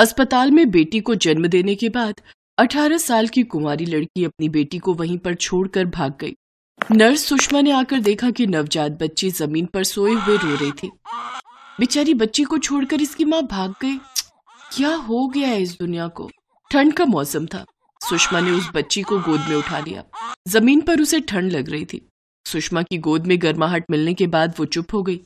अस्पताल में बेटी को जन्म देने के बाद 18 साल की कुंवारी लड़की अपनी बेटी को वहीं पर छोड़कर भाग गई नर्स सुषमा ने आकर देखा कि नवजात बच्ची जमीन पर सोए हुए रो रही थी बेचारी बच्ची को छोड़कर इसकी माँ भाग गई क्या हो गया है इस दुनिया को ठंड का मौसम था सुषमा ने उस बच्ची को गोद में उठा लिया जमीन पर उसे ठंड लग रही थी सुषमा की गोद में गर्माहट मिलने के बाद वो चुप हो गई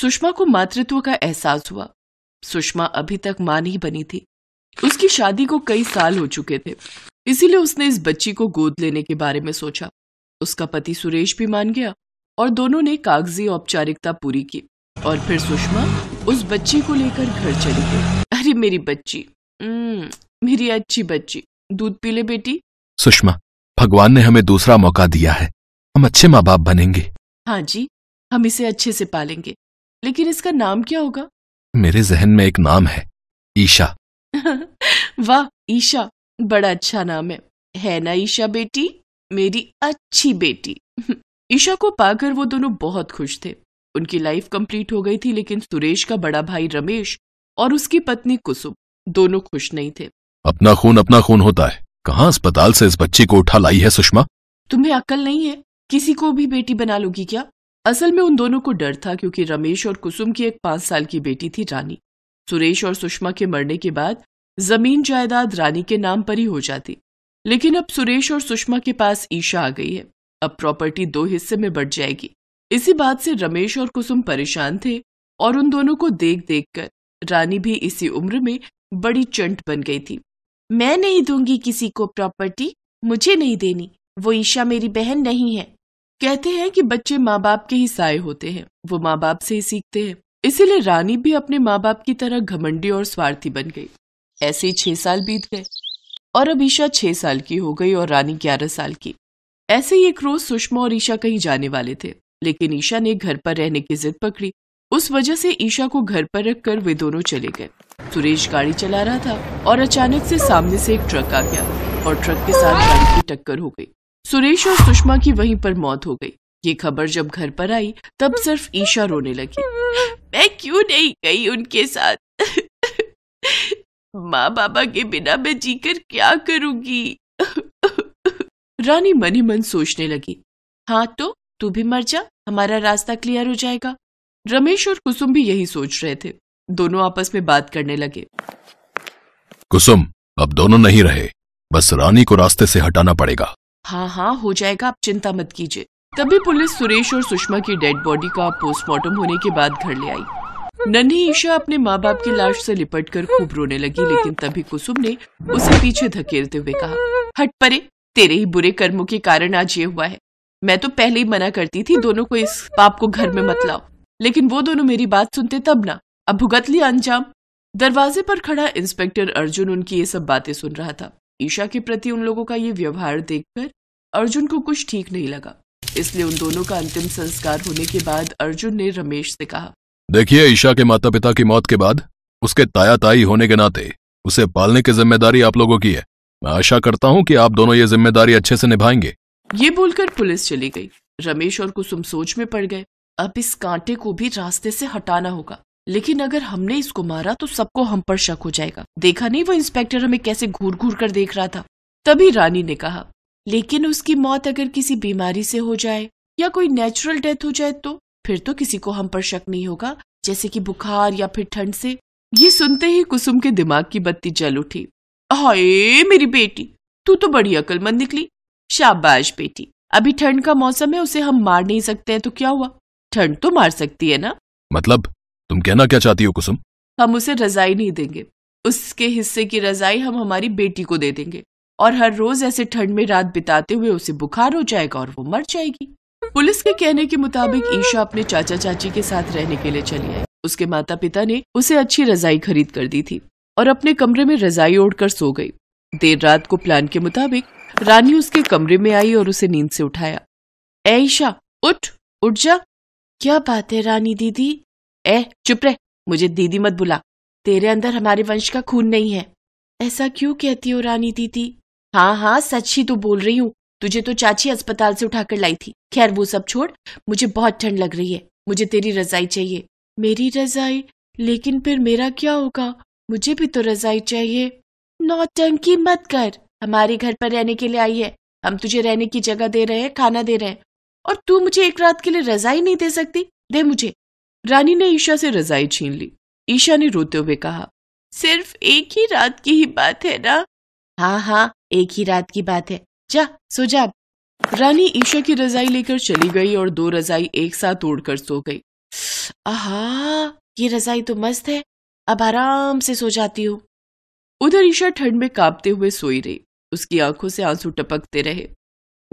सुषमा को मातृत्व का एहसास हुआ सुषमा अभी तक मां नहीं बनी थी उसकी शादी को कई साल हो चुके थे इसीलिए उसने इस बच्ची को गोद लेने के बारे में सोचा उसका पति सुरेश भी मान गया और दोनों ने कागजी औपचारिकता पूरी की और फिर सुषमा उस बच्ची को लेकर घर चली गई अरे मेरी बच्ची हम्म, मेरी अच्छी बच्ची दूध पी ले बेटी सुषमा भगवान ने हमें दूसरा मौका दिया है हम अच्छे माँ बाप बनेंगे हाँ जी हम इसे अच्छे से पालेंगे लेकिन इसका नाम क्या होगा मेरे जहन में एक नाम है ईशा वाह ईशा बड़ा अच्छा नाम है है ना ईशा बेटी मेरी अच्छी बेटी ईशा को पाकर वो दोनों बहुत खुश थे उनकी लाइफ कंप्लीट हो गई थी लेकिन सुरेश का बड़ा भाई रमेश और उसकी पत्नी कुसुम दोनों खुश नहीं थे अपना खून अपना खून होता है कहाँ अस्पताल से इस बच्ची को उठा लाई है सुषमा तुम्हें अकल नहीं है किसी को भी बेटी बना लोगी क्या असल में उन दोनों को डर था क्योंकि रमेश और कुसुम की एक पांच साल की बेटी थी रानी सुरेश और सुषमा के मरने के बाद जमीन जायदाद रानी के नाम पर ही हो जाती लेकिन अब सुरेश और सुषमा के पास ईशा आ गई है अब प्रॉपर्टी दो हिस्से में बढ़ जाएगी इसी बात से रमेश और कुसुम परेशान थे और उन दोनों को देख देख कर रानी भी इसी उम्र में बड़ी चंट बन गई थी मैं नहीं दूंगी किसी को प्रॉपर्टी मुझे नहीं देनी वो ईशा मेरी बहन नहीं है कहते हैं कि बच्चे माँ बाप के ही साय होते हैं वो माँ बाप से ही सीखते हैं इसीलिए रानी भी अपने माँ बाप की तरह घमंडी और स्वार्थी बन गई ऐसे छह साल बीत गए और अब ईशा छह साल की हो गई और रानी ग्यारह साल की ऐसे ही एक रोज सुषमा और ईशा कहीं जाने वाले थे लेकिन ईशा ने घर पर रहने की जिद पकड़ी उस वजह से ईशा को घर पर रख कर वे दोनों चले गए सुरेश गाड़ी चला रहा था और अचानक से सामने से एक ट्रक आ गया और ट्रक के साथ गाड़ी की टक्कर हो गई सुरेश और सुषमा की वहीं पर मौत हो गई ये खबर जब घर पर आई तब सिर्फ ईशा रोने लगी मैं क्यों नहीं गई उनके साथ माँ बाबा के बिना मैं जीकर क्या करूंगी रानी मन ही मन सोचने लगी हाँ तो तू भी मर जा हमारा रास्ता क्लियर हो जाएगा रमेश और कुसुम भी यही सोच रहे थे दोनों आपस में बात करने लगे कुसुम अब दोनों नहीं रहे बस रानी को रास्ते से हटाना पड़ेगा हाँ हाँ हो जाएगा आप चिंता मत कीजिए तभी पुलिस सुरेश और सुषमा की डेड बॉडी का पोस्टमार्टम होने के बाद घर ले आई नन्ही ईशा अपने माँ बाप की लाश से लिपट कर खूब रोने लगी लेकिन तभी कुसुम ने उसे पीछे धकेलते हुए कहा हट परे तेरे ही बुरे कर्मों के कारण आज ये हुआ है मैं तो पहले ही मना करती थी दोनों को इस पाप को घर में मत लाओ लेकिन वो दोनों मेरी बात सुनते तब ना अब भुगत लिया अंजाम दरवाजे पर खड़ा इंस्पेक्टर अर्जुन उनकी ये सब बातें सुन रहा था ईशा के प्रति उन लोगों का ये व्यवहार देखकर अर्जुन को कुछ ठीक नहीं लगा इसलिए उन दोनों का अंतिम संस्कार होने के बाद अर्जुन ने रमेश से कहा देखिए ईशा के माता पिता की मौत के बाद उसके ताया ताई होने के नाते उसे पालने की जिम्मेदारी आप लोगों की है मैं आशा करता हूँ कि आप दोनों ये जिम्मेदारी अच्छे से निभाएंगे ये बोलकर पुलिस चली गई रमेश और कुसुम सोच में पड़ गए अब इस कांटे को भी रास्ते से हटाना होगा लेकिन अगर हमने इसको मारा तो सबको हम पर शक हो जाएगा देखा नहीं वो इंस्पेक्टर हमें कैसे घूर घूर कर देख रहा था तभी रानी ने कहा लेकिन उसकी मौत अगर किसी बीमारी से हो जाए या कोई नेचुरल डेथ हो जाए तो फिर तो किसी को हम पर शक नहीं होगा जैसे कि बुखार या फिर ठंड से ये सुनते ही कुसुम के दिमाग की बत्ती जल उठी हाय मेरी बेटी तू तो बड़ी अकलमंद निकली शाबाश बेटी अभी ठंड का मौसम है उसे हम मार नहीं सकते हैं तो क्या हुआ ठंड तो मार सकती है ना मतलब तुम कहना क्या चाहती हो कुसुम हम उसे रजाई नहीं देंगे उसके हिस्से की रजाई हम हमारी बेटी को दे देंगे और हर रोज ऐसे ठंड में रात बिताते हुए उसे बुखार हो जाएगा और वो मर जाएगी पुलिस के कहने के मुताबिक ईशा अपने चाचा चाची के साथ रहने के लिए चली आई उसके माता पिता ने उसे अच्छी रजाई खरीद कर दी थी और अपने कमरे में रजाई ओढ़कर सो गई देर रात को प्लान के मुताबिक रानी उसके कमरे में आई और उसे नींद से उठाया ऐशा उठ उठ जा क्या बात है रानी दीदी ए चुप रह मुझे दीदी मत बुला तेरे अंदर हमारे वंश का खून नहीं है ऐसा क्यों कहती हो रानी दीदी हाँ हाँ सच ही तो बोल रही हूँ तुझे तो चाची अस्पताल से उठाकर लाई थी खैर वो सब छोड़ मुझे बहुत ठंड लग रही है मुझे तेरी रजाई चाहिए मेरी रजाई लेकिन फिर मेरा क्या होगा मुझे भी तो रजाई चाहिए नौटंकी मत कर हमारे घर पर रहने के लिए आई है हम तुझे रहने की जगह दे रहे हैं खाना दे रहे हैं और तू मुझे एक रात के लिए रजाई नहीं दे सकती दे मुझे रानी ने ईशा से रजाई छीन ली ईशा ने रोते हुए कहा सिर्फ एक ही रात की ही बात है ना हाँ हाँ एक ही रात की बात है जा सो जा रानी ईशा की रजाई लेकर चली गई और दो रजाई एक साथ ओढ़कर सो गई आहा ये रजाई तो मस्त है अब आराम से सो जाती हूँ उधर ईशा ठंड में कांपते हुए सोई रही उसकी आंखों से आंसू टपकते रहे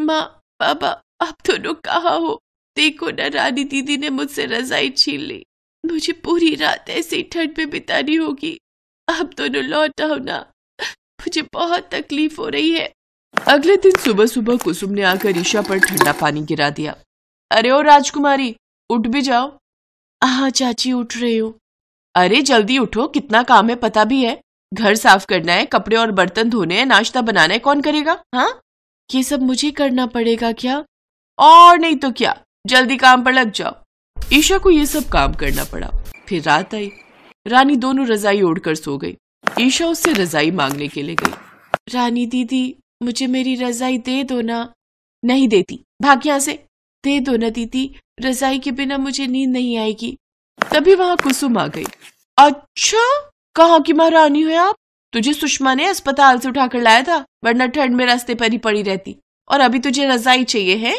माँ बाबा आप दोनों कहा हो देखो ना रानी दीदी ने मुझसे रजाई छीन ली मुझे पूरी रात ऐसे ही ठंड में बितानी होगी आप दोनों लौट आओ ना मुझे बहुत तकलीफ हो रही है अगले दिन सुबह सुबह कुसुम ने आकर ईशा पर ठंडा पानी गिरा दिया अरे ओ राजकुमारी उठ भी जाओ हाँ चाची उठ रहे हो अरे जल्दी उठो कितना काम है पता भी है घर साफ करना है कपड़े और बर्तन धोने हैं नाश्ता बनाना है कौन करेगा हाँ ये सब मुझे करना पड़ेगा क्या और नहीं तो क्या जल्दी काम पर लग जाओ ईशा को ये सब काम करना पड़ा फिर रात आई रानी दोनों रजाई ओढ़कर सो गई ईशा उससे रजाई मांगने के लिए गई रानी दीदी मुझे मेरी रजाई दे दो ना नहीं देती भाग से दे दो ना दीदी रजाई के बिना मुझे नींद नहीं आएगी तभी वहां कुसुम आ गई अच्छा कहा की महारानी है आप तुझे सुषमा ने अस्पताल से उठाकर लाया था वरना ठंड में रास्ते पर ही पड़ी रहती और अभी तुझे रजाई चाहिए है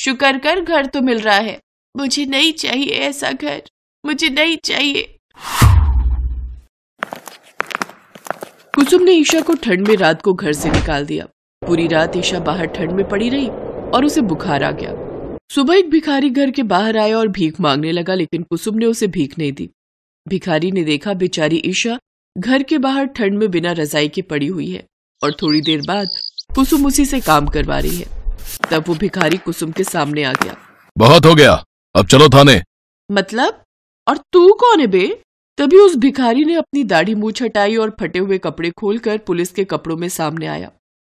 शुक्र कर घर तो मिल रहा है मुझे नहीं चाहिए ऐसा घर मुझे नहीं चाहिए कुसुम ने ईशा को ठंड में रात को घर से निकाल दिया पूरी रात ईशा बाहर ठंड में पड़ी रही और उसे बुखार आ गया सुबह एक भिखारी घर के बाहर आया और भीख मांगने लगा लेकिन कुसुम ने उसे भीख नहीं दी भिखारी ने देखा बेचारी ईशा घर के बाहर ठंड में बिना रजाई के पड़ी हुई है और थोड़ी देर बाद कुसुम उसी से काम करवा रही है तब वो भिखारी कुसुम के सामने आ गया बहुत हो गया अब चलो थाने मतलब और तू कौन है बे तभी उस भिखारी ने अपनी दाढ़ी मूछ हटाई और फटे हुए कपड़े खोलकर पुलिस के कपड़ों में सामने आया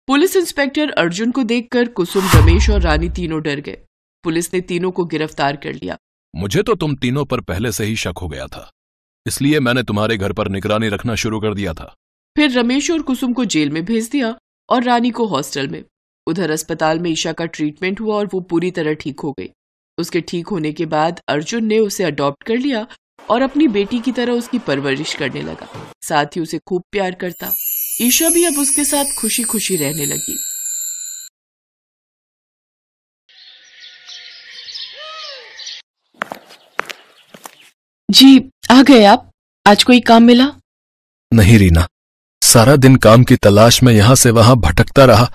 पुलिस इंस्पेक्टर अर्जुन को देखकर कुसुम रमेश और रानी तीनों डर गए पुलिस ने तीनों को गिरफ्तार कर लिया मुझे तो तुम तीनों पर पहले से ही शक हो गया था इसलिए मैंने तुम्हारे घर पर निगरानी रखना शुरू कर दिया था फिर रमेश और कुसुम को जेल में भेज दिया और रानी को हॉस्टल में उधर अस्पताल में ईशा का ट्रीटमेंट हुआ और वो पूरी तरह ठीक हो गई उसके ठीक होने के बाद अर्जुन ने उसे अडॉप्ट कर लिया और अपनी बेटी की तरह उसकी परवरिश करने लगा साथ ही उसे खूब प्यार करता ईशा भी अब उसके साथ खुशी खुशी रहने लगी जी आ गए आप आज कोई काम मिला नहीं रीना सारा दिन काम की तलाश में यहाँ से वहाँ भटकता रहा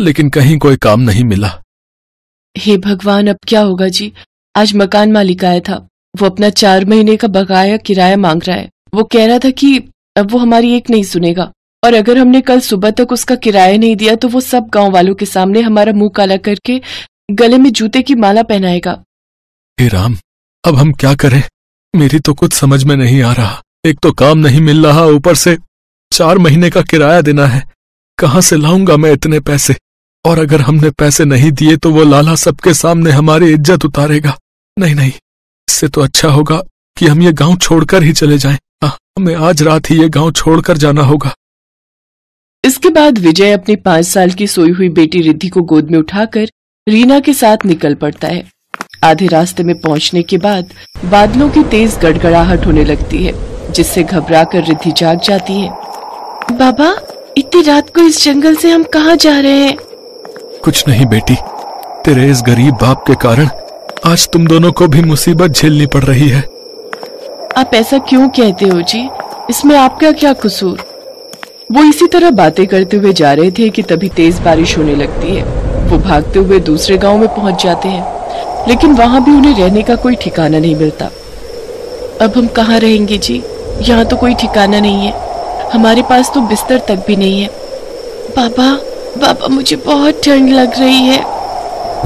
लेकिन कहीं कोई काम नहीं मिला हे भगवान अब क्या होगा जी आज मकान मालिक आया था वो अपना चार महीने का बकाया किराया मांग रहा है वो कह रहा था कि अब वो हमारी एक नहीं सुनेगा और अगर हमने कल सुबह तक उसका किराया नहीं दिया तो वो सब गांव वालों के सामने हमारा मुंह काला करके गले में जूते की माला पहनाएगा हे राम अब हम क्या करें मेरी तो कुछ समझ में नहीं आ रहा एक तो काम नहीं मिल रहा ऊपर से चार महीने का किराया देना है कहाँ से लाऊंगा मैं इतने पैसे और अगर हमने पैसे नहीं दिए तो वो लाला सबके सामने हमारी इज्जत उतारेगा नहीं नहीं इससे तो अच्छा होगा कि हम ये गांव छोड़कर ही चले जाएं। आ, हाँ, हमें आज रात ही ये गांव छोड़कर जाना होगा इसके बाद विजय अपनी पांच साल की सोई हुई बेटी रिद्धि को गोद में उठाकर रीना के साथ निकल पड़ता है आधे रास्ते में पहुंचने के बाद बादलों की तेज गड़गड़ाहट होने लगती है जिससे घबराकर रिद्धि जाग जाती है बाबा इतनी रात को इस जंगल से हम कहाँ जा रहे हैं कुछ नहीं बेटी तेरे इस गरीब बाप के कारण आज तुम दोनों को भी मुसीबत झेलनी पड़ रही है आप ऐसा क्यों कहते हो जी इसमें आपका क्या कसूर वो इसी तरह बातें करते हुए जा रहे थे कि तभी तेज बारिश होने लगती है वो भागते हुए दूसरे गांव में पहुंच जाते हैं लेकिन वहां भी उन्हें रहने का कोई ठिकाना नहीं मिलता अब हम कहाँ रहेंगे जी यहाँ तो कोई ठिकाना नहीं है हमारे पास तो बिस्तर तक भी नहीं है बाबा पापा मुझे बहुत ठंड लग रही है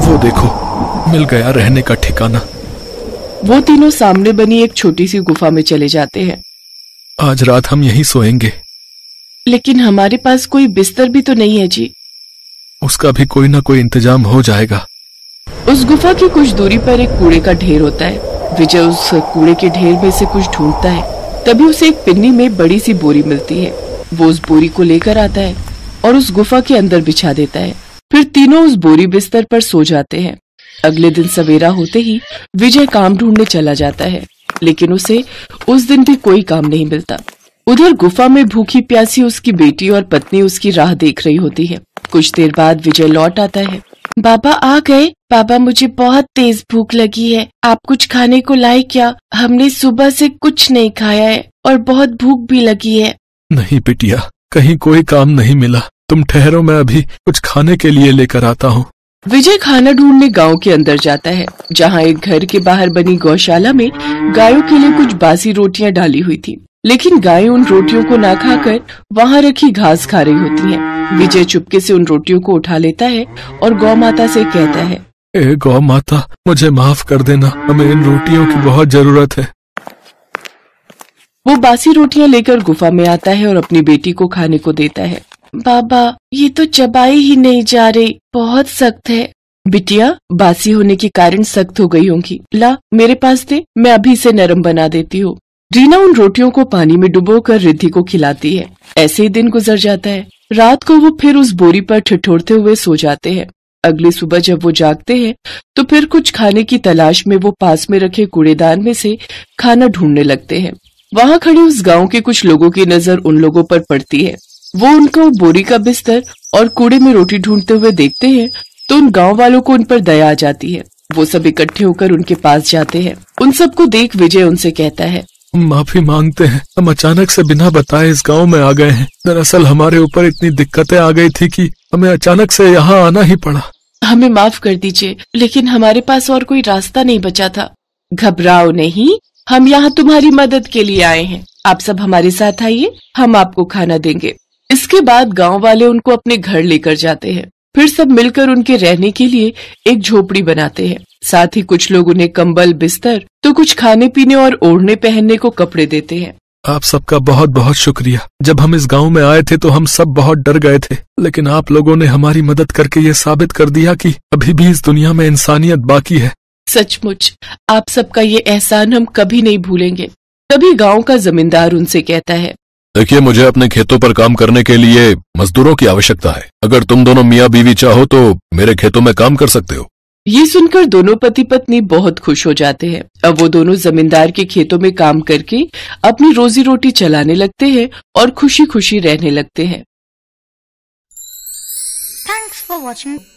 वो देखो मिल गया रहने का ठिकाना वो तीनों सामने बनी एक छोटी सी गुफा में चले जाते हैं आज रात हम यही सोएंगे लेकिन हमारे पास कोई बिस्तर भी तो नहीं है जी उसका भी कोई ना कोई इंतजाम हो जाएगा उस गुफा की कुछ दूरी पर एक कूड़े का ढेर होता है विजय उस कूड़े के ढेर में से कुछ ढूंढता है तभी उसे एक पिन्नी में बड़ी सी बोरी मिलती है वो उस बोरी को लेकर आता है और उस गुफा के अंदर बिछा देता है फिर तीनों उस बोरी बिस्तर पर सो जाते हैं अगले दिन सवेरा होते ही विजय काम ढूंढने चला जाता है लेकिन उसे उस दिन भी कोई काम नहीं मिलता उधर गुफा में भूखी प्यासी उसकी बेटी और पत्नी उसकी राह देख रही होती है कुछ देर बाद विजय लौट आता है बाबा आ गए बाबा मुझे बहुत तेज भूख लगी है आप कुछ खाने को लाए क्या हमने सुबह से कुछ नहीं खाया है और बहुत भूख भी लगी है नहीं बिटिया कहीं कोई काम नहीं मिला तुम ठहरो मैं अभी कुछ खाने के लिए लेकर आता हूँ विजय खाना ढूंढने गांव के अंदर जाता है जहां एक घर के बाहर बनी गौशाला में गायों के लिए कुछ बासी रोटियां डाली हुई थी लेकिन गायें उन रोटियों को ना खाकर वहाँ रखी घास खा रही होती हैं। विजय चुपके से उन रोटियों को उठा लेता है और गौ माता से कहता है ए गौ माता मुझे माफ कर देना हमें इन रोटियों की बहुत जरूरत है वो बासी रोटियां लेकर गुफा में आता है और अपनी बेटी को खाने को देता है बाबा ये तो चबाई ही नहीं जा रही बहुत सख्त है बिटिया बासी होने के कारण सख्त हो गई होंगी ला मेरे पास दे मैं अभी इसे नरम बना देती हूँ रीना उन रोटियों को पानी में डुबो कर रिद्धि को खिलाती है ऐसे ही दिन गुजर जाता है रात को वो फिर उस बोरी पर ठिठोरते हुए सो जाते हैं अगली सुबह जब वो जागते हैं तो फिर कुछ खाने की तलाश में वो पास में रखे कूड़ेदान में से खाना ढूंढने लगते हैं वहाँ खड़े उस गांव के कुछ लोगों की नजर उन लोगों पर पड़ती है वो उनको बोरी का बिस्तर और कूड़े में रोटी ढूंढते हुए देखते हैं तो उन गांव वालों को उन पर दया आ जाती है वो सब इकट्ठे होकर उनके पास जाते हैं उन सबको देख विजय उनसे कहता है माफी मांगते हैं हम अचानक से बिना बताए इस गांव में आ गए हैं दरअसल हमारे ऊपर इतनी दिक्कतें आ गई थी कि हमें अचानक से यहाँ आना ही पड़ा हमें माफ कर दीजिए लेकिन हमारे पास और कोई रास्ता नहीं बचा था घबराओ नहीं हम यहाँ तुम्हारी मदद के लिए आए हैं आप सब हमारे साथ आइए हम आपको खाना देंगे इसके बाद गांव वाले उनको अपने घर लेकर जाते हैं फिर सब मिलकर उनके रहने के लिए एक झोपड़ी बनाते हैं साथ ही कुछ लोग उन्हें कंबल बिस्तर तो कुछ खाने पीने और ओढ़ने पहनने को कपड़े देते हैं आप सबका बहुत बहुत शुक्रिया जब हम इस गांव में आए थे तो हम सब बहुत डर गए थे लेकिन आप लोगों ने हमारी मदद करके ये साबित कर दिया कि अभी भी इस दुनिया में इंसानियत बाकी है सचमुच आप सबका ये एहसान हम कभी नहीं भूलेंगे तभी गांव का जमींदार उनसे कहता है देखिए मुझे अपने खेतों पर काम करने के लिए मजदूरों की आवश्यकता है अगर तुम दोनों मियाँ बीवी चाहो तो मेरे खेतों में काम कर सकते हो ये सुनकर दोनों पति पत्नी बहुत खुश हो जाते हैं अब वो दोनों जमींदार के खेतों में काम करके अपनी रोजी रोटी चलाने लगते हैं और खुशी खुशी रहने लगते हैं थैंक्स फॉर वॉचिंग